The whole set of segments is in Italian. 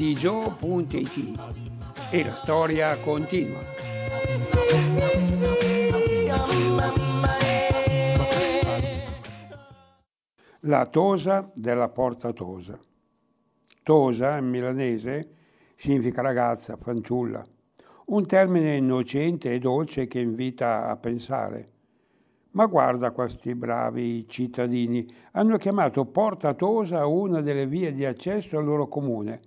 di digio.it e la storia continua. La Tosa della Porta Tosa. Tosa in milanese significa ragazza, fanciulla, un termine innocente e dolce che invita a pensare. Ma guarda questi bravi cittadini, hanno chiamato Porta Tosa una delle vie di accesso al loro comune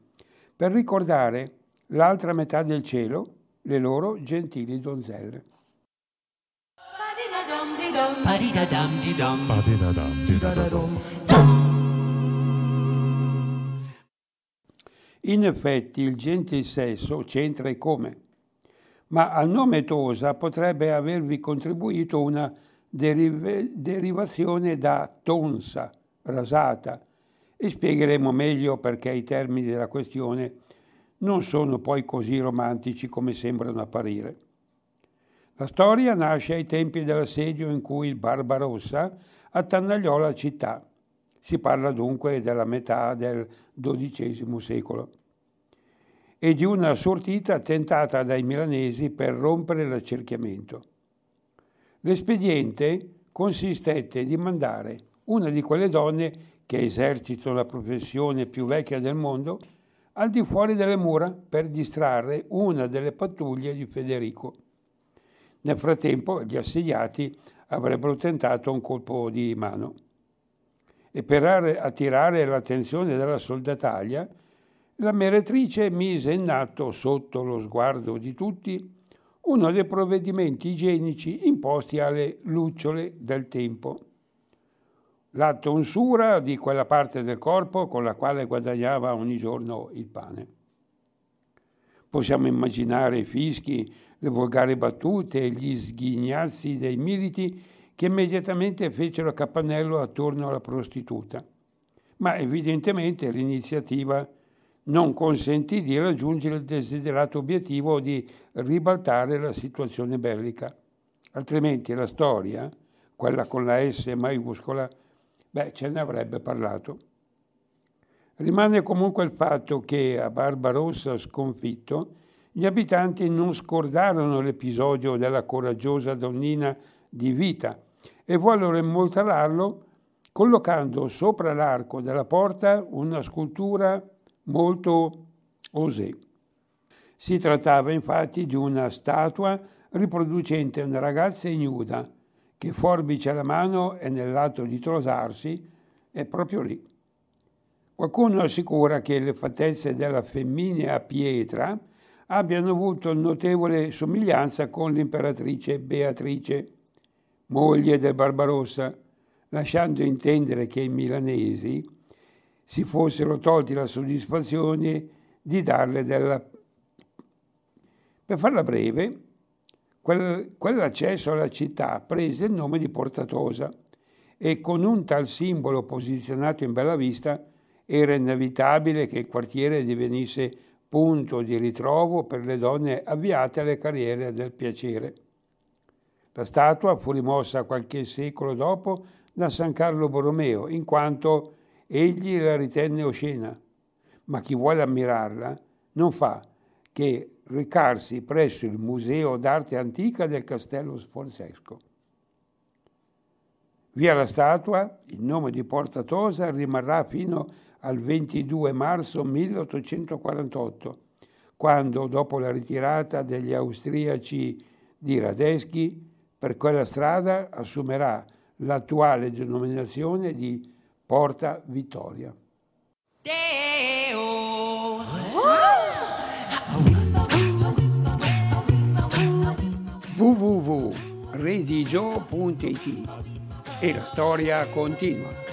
per ricordare l'altra metà del cielo, le loro gentili donzelle. In effetti il gentil sesso c'entra e come, ma al nome Tosa potrebbe avervi contribuito una derive, derivazione da tonsa, rasata, e spiegheremo meglio perché i termini della questione non sono poi così romantici come sembrano apparire. La storia nasce ai tempi dell'assedio in cui il Barbarossa attanagliò la città. Si parla dunque della metà del XII secolo e di una sortita tentata dai milanesi per rompere l'accerchiamento. L'espediente consistette di mandare una di quelle donne che esercito la professione più vecchia del mondo, al di fuori delle mura per distrarre una delle pattuglie di Federico. Nel frattempo gli assediati avrebbero tentato un colpo di mano. E per attirare l'attenzione della soldataglia, la meretrice mise in atto, sotto lo sguardo di tutti, uno dei provvedimenti igienici imposti alle lucciole del tempo la tonsura di quella parte del corpo con la quale guadagnava ogni giorno il pane. Possiamo immaginare i fischi, le volgari battute e gli sghignazzi dei militi che immediatamente fecero capannello attorno alla prostituta. Ma evidentemente l'iniziativa non consentì di raggiungere il desiderato obiettivo di ribaltare la situazione bellica, altrimenti la storia, quella con la S maiuscola, beh, ce ne avrebbe parlato. Rimane comunque il fatto che a Barbarossa sconfitto gli abitanti non scordarono l'episodio della coraggiosa donnina di Vita e vollero immortalarlo collocando sopra l'arco della porta una scultura molto osè. Si trattava infatti di una statua riproducente una ragazza ignuda che forbice alla mano è nell'atto di tosarsi è proprio lì. Qualcuno assicura che le fattezze della femminea pietra abbiano avuto notevole somiglianza con l'imperatrice Beatrice, moglie del Barbarossa, lasciando intendere che i milanesi si fossero tolti la soddisfazione di darle della... Per farla breve, Quell'accesso alla città prese il nome di Portatosa e con un tal simbolo posizionato in bella vista era inevitabile che il quartiere divenisse punto di ritrovo per le donne avviate alle carriere del piacere. La statua fu rimossa qualche secolo dopo da San Carlo Borromeo, in quanto egli la ritenne oscena, ma chi vuole ammirarla non fa che recarsi presso il Museo d'arte antica del Castello Sforzesco. Via la statua, il nome di Porta Tosa rimarrà fino al 22 marzo 1848, quando, dopo la ritirata degli austriaci di Radeschi, per quella strada assumerà l'attuale denominazione di Porta Vittoria. punti e i E la storia continua.